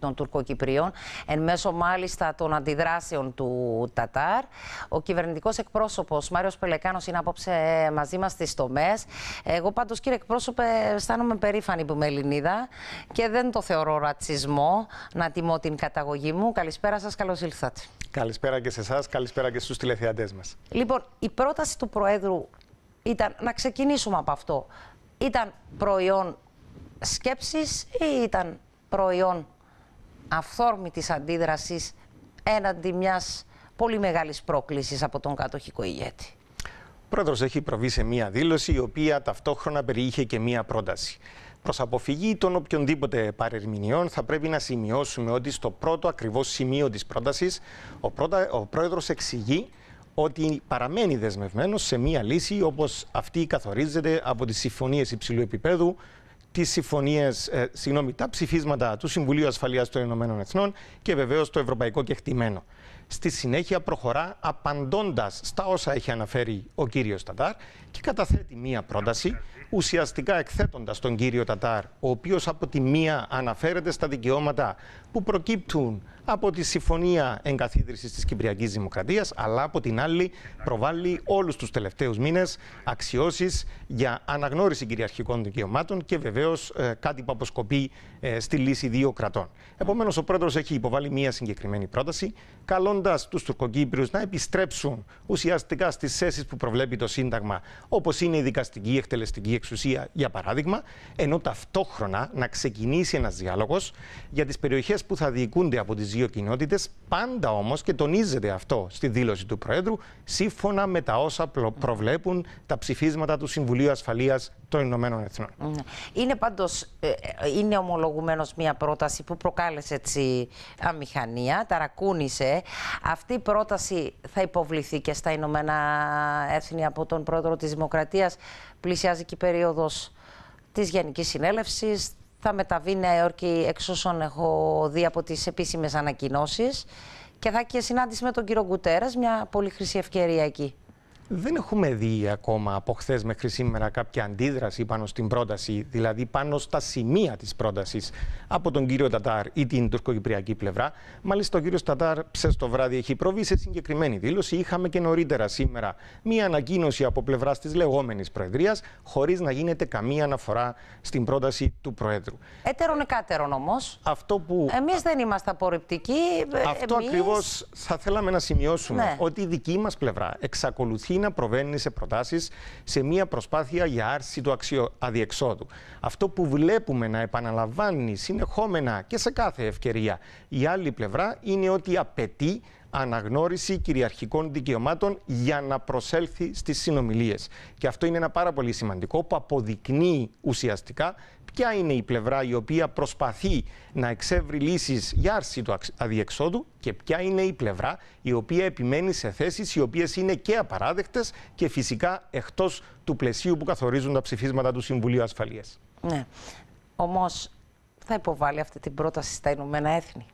των Τουρκοκυπρίων, εν μέσω μάλιστα των αντιδράσεων του Τατάρ. Ο κυβερνητικός εκπρόσωπος Μάριος Πελεκάνος είναι απόψε ε, μαζί μας στις τομές. Εγώ πάντως, κύριε εκπρόσωπε, αισθάνομαι περήφανη που είμαι Ελληνίδα και δεν το θεωρώ ρατσισμό να τιμώ την καταγωγή μου. Καλησπέρα σας, καλώς ήλθατε. Καλησπέρα και σε εσάς, καλησπέρα και στους τηλεθεατές μας. Λοιπόν, η πρόταση του Προέδρου ήταν να ξεκινήσουμε από αυτό. Ήταν προϊόν σκέψης ή ήταν προϊόν αυθόρμητης αντίδρασης έναντι μιας πολύ μεγάλης πρόκλησης από τον κατοχικό ηγέτη. Ο πρόεδρος έχει προβεί σε μία δήλωση η οποία ταυτόχρονα περιείχε και μία πρόταση. Προς αποφυγή των οποιονδήποτε παρερμηνιών, θα πρέπει να σημειώσουμε ότι στο πρώτο ακριβώς σημείο της πρότασης ο, πρόεδρος ο εξηγεί ότι παραμένει δεσμευμένος σε μία λύση όπως αυτή καθορίζεται από τις συμφωνίες υψηλού επίπεδου τις συμφωνίες, ε, συγγνώμη, τα ψηφίσματα του Συμβουλίου Ασφαλείας των Ηνωμένων Εθνών και βεβαίως το ευρωπαϊκό κεκτημένο. Στη συνέχεια προχωρά απαντώντας στα όσα έχει αναφέρει ο κύριος Τατάρ και καταθέτει μία πρόταση, ουσιαστικά εκθέτοντας τον κύριο Τατάρ, ο οποίος από τη μία αναφέρεται στα δικαιώματα που προκύπτουν από τη Συμφωνία Εγκαθίδρυσης της Κυπριακής Δημοκρατίας, αλλά από την άλλη προβάλλει όλους τους τελευταίους μήνες αξιώσεις για αναγνώριση κυριαρχικών δικαιωμάτων και βεβαίως βεβαίως ε, κάτι που αποσκοπεί ε, στη λύση δύο κρατών. Επομένως, ο πρόεδρος έχει υποβάλει μία συγκεκριμένη πρόταση, καλώντας τους Τουρκοκύπριους να επιστρέψουν ουσιαστικά στις θέσεις που προβλέπει το Σύνταγμα, όπως είναι η δικαστική, η εκτελεστική εξουσία, για παράδειγμα, ενώ ταυτόχρονα να ξεκινήσει ένας διάλογος για τις περιοχές που θα διοικούνται από τις δύο κοινότητες, πάντα όμως και τονίζεται αυτό στη δήλωση του Προέδρου, σύμφωνα με τα όσα προβλέπουν τα ψηφίσματα του Συμβουλίου Ασφαλείας των Ηνωμένων Εθνών. Ναι. Είναι ε, ε, είναι είναι ομολογουμένος μια πρόταση που προκάλεσε έτσι αμηχανία, ταρακούνησε. Αυτή η πρόταση θα υποβληθεί και στα Ηνωμένα Έθνη από τον πρόεδρο της Δημοκρατίας. Πλησιάζει και η περίοδος της Γενικής Συνέλευσης. Θα μεταβεί Νέα Υόρκη εξ όσων έχω δει από τις επίσημες ανακοινώσεις. Και θα και συνάντηση με τον κύριο Γκουτέρας, μια πολύ χρυσή ευκαιρία εκεί. Δεν έχουμε δει ακόμα από χθες μέχρι σήμερα κάποια αντίδραση πάνω στην πρόταση, δηλαδή πάνω στα σημεία της πρότασης από τον κύριο Τατάρ ή την τουρκοκυπριακή πλευρά. Μάλιστα, ο κύριος Τατάρ ψες το βράδυ έχει προβεί σε συγκεκριμένη δήλωση. Είχαμε και νωρίτερα σήμερα μία ανακοίνωση από πλευράς της λεγόμενης Προεδρίας, χωρίς να γίνεται καμία αναφορά στην πρόταση του Προέδρου. Έτερων εκάτερων όμως. Αυτό που. Εμείς δεν είμαστε απορριπτικοί. Αυτό εμείς... ακριβώς θα θέλαμε να σημειώσουμε ναι. ότι η δική μας πλευρά εξακολουθεί να προβαίνει σε προτάσεις σε μια προσπάθεια για άρση του αξιο... αδιεξόδου. Αυτό που βλέπουμε να επαναλαμβάνει συνεχόμενα και σε κάθε ευκαιρία η άλλη πλευρά είναι ότι απαιτεί αναγνώριση κυριαρχικών δικαιωμάτων για να προσέλθει στις συνομιλίες. Και αυτό είναι ένα πάρα πολύ σημαντικό που αποδεικνύει ουσιαστικά ποια είναι η πλευρά η οποία προσπαθεί να εξεύρει λύσεις για άρση του αδιεξόδου και ποια είναι η πλευρά η οποία επιμένει σε θέσεις οι οποίες είναι και απαράδεκτες και φυσικά εκτός του πλαισίου που καθορίζουν τα ψηφίσματα του Συμβουλίου Ασφαλείας. Ναι. Όμως θα υποβάλει αυτή την πρόταση στα Ηνωμένα Έθνη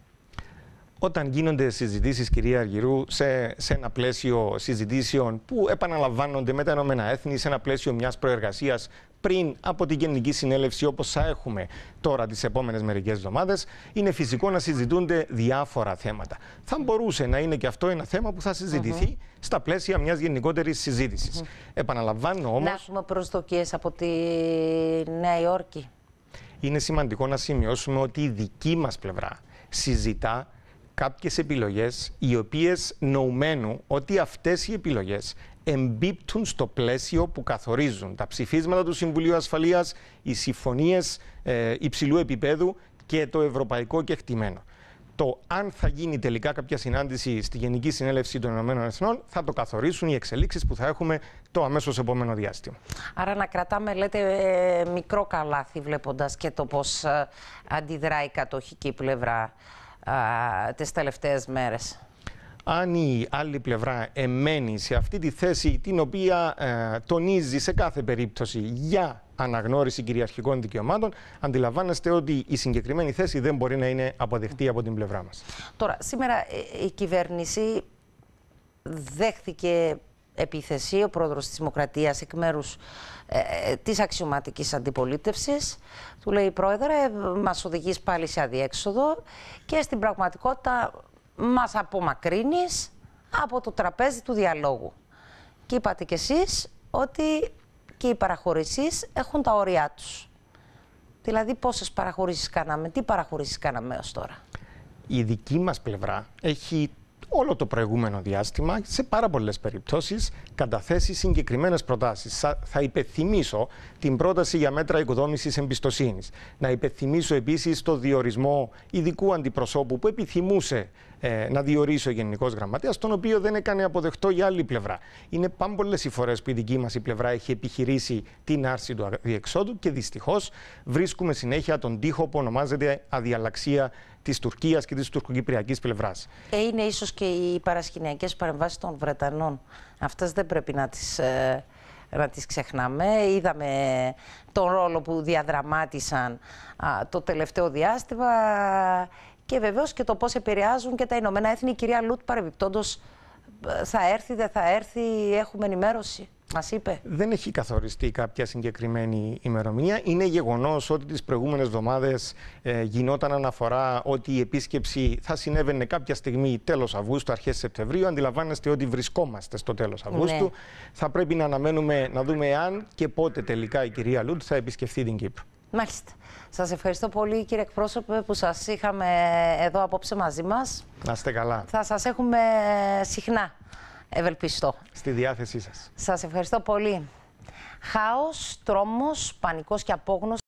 όταν γίνονται συζητήσεις, κυρία Αργυρού, σε, σε ένα πλαίσιο συζητήσεων που επαναλαμβάνονται με τα Ηνωμένα Έθνη, σε ένα πλαίσιο μιας προεργασίας πριν από την Γενική Συνέλευση, όπως θα έχουμε τώρα τις επόμενες μερικές εβδομάδες, είναι φυσικό να συζητούνται διάφορα θέματα. Θα μπορούσε να είναι και αυτό ένα θέμα που θα συζητηθει mm στα πλαίσια μιας γενικότερης συζήτησης. Mm -hmm. Επαναλαμβάνω όμως... Να έχουμε προσδοκίες από τη Νέα Υόρκη. Είναι σημαντικό να σημειώσουμε ότι η δική μας πλευρά συζητά κάποιες επιλογές οι οποίες νοουμένου ότι αυτές οι επιλογές εμπίπτουν στο πλαίσιο που καθορίζουν τα ψηφίσματα του Συμβουλίου Ασφαλείας, οι συμφωνίες ε, υψηλού επίπεδου και το ευρωπαϊκό κεκτημένο. Το αν θα γίνει τελικά κάποια συνάντηση στη Γενική Συνέλευση των Ηνωμένων Εθνών θα το καθορίσουν οι εξελίξεις που θα έχουμε το αμέσως επόμενο διάστημα. Άρα να κρατάμε, λέτε, ε, μικρό καλάθι βλέποντας και το πώς ε, αντιδράει η κατοχική πλευρά τις τελευταίες μέρες. Αν η άλλη πλευρά εμένει σε αυτή τη θέση την οποία ε, τονίζει σε κάθε περίπτωση για αναγνώριση κυριαρχικών δικαιωμάτων, αντιλαμβάνεστε ότι η συγκεκριμένη θέση δεν μπορεί να είναι αποδεκτή από την πλευρά μας. Τώρα, σήμερα ε, η κυβέρνηση δέχθηκε επίθεση ο πρόεδρος της Δημοκρατίας εκ μέρους ε, ε, της αξιωματικής αντιπολίτευσης. Του λέει πρόεδρε μας οδηγείς πάλι σε αδιέξοδο και στην πραγματικότητα μας απομακρύνεις από το τραπέζι του διαλόγου. Και είπατε κι εσείς ότι και οι παραχωρήσεις έχουν τα όρια τους. Δηλαδή πόσες παραχωρήσεις κάναμε, τι παραχωρήσεις κάναμε έως τώρα. Η δική μας πλευρά έχει όλο το προηγούμενο διάστημα σε πάρα πολλές περιπτώσεις καταθέσει συγκεκριμένες προτάσεις. Θα υπενθυμίσω την πρόταση για μέτρα οικοδόμησης εμπιστοσύνης. Να υπενθυμίσω επίσης το διορισμό ειδικού αντιπροσώπου που επιθυμούσε ε, να διορίσει ο Γενικός Γραμματέας, τον οποίο δεν έκανε αποδεκτό η άλλη πλευρά. Είναι πάμπολες οι φορές που η δική μας πλευρά έχει επιχειρήσει την άρση του διεξόδου και δυστυχώς βρίσκουμε συνέχεια τον τοίχο που ονομάζεται αδιαλαξία της Τουρκίας και της τουρκοκυπριακής πλευράς. Ε, είναι ίσως και οι παρασκηνιακές παρεμβάσεις των Βρετανών. Αυτές δεν πρέπει να τις. Ε, να τις ξεχνάμε. Είδαμε τον ρόλο που διαδραμάτισαν το τελευταίο διάστημα και βεβαίως και το πώς επηρεάζουν και τα Ηνωμένα Έθνη. Η κυρία Λούτ παρεμπιπτόντως ε, θα έρθει, δεν θα έρθει, έχουμε ενημέρωση. Μας είπε. Δεν έχει καθοριστεί κάποια συγκεκριμένη ημερομηνία. Είναι γεγονός ότι τις προηγούμενες εβδομάδες ε, γινόταν αναφορά ότι η επίσκεψη θα συνέβαινε κάποια στιγμή τέλος Αυγούστου, αρχές Σεπτεμβρίου. Αντιλαμβάνεστε ότι βρισκόμαστε στο τέλος Αυγούστου. Ναι. Θα πρέπει να αναμένουμε να δούμε αν και πότε τελικά η κυρία Λούντ θα επισκεφθεί την Κύπρο. Μάλιστα. Σας ευχαριστώ πολύ κύριε εκπρόσωπε που σας είχαμε εδώ απόψε μαζί μας. Να είστε καλά. Θα σας έχουμε ε, συχνά ευελπιστώ. Στη διάθεσή σας. Σας ευχαριστώ πολύ. Χάος, τρόμος, πανικός και απόγνωση.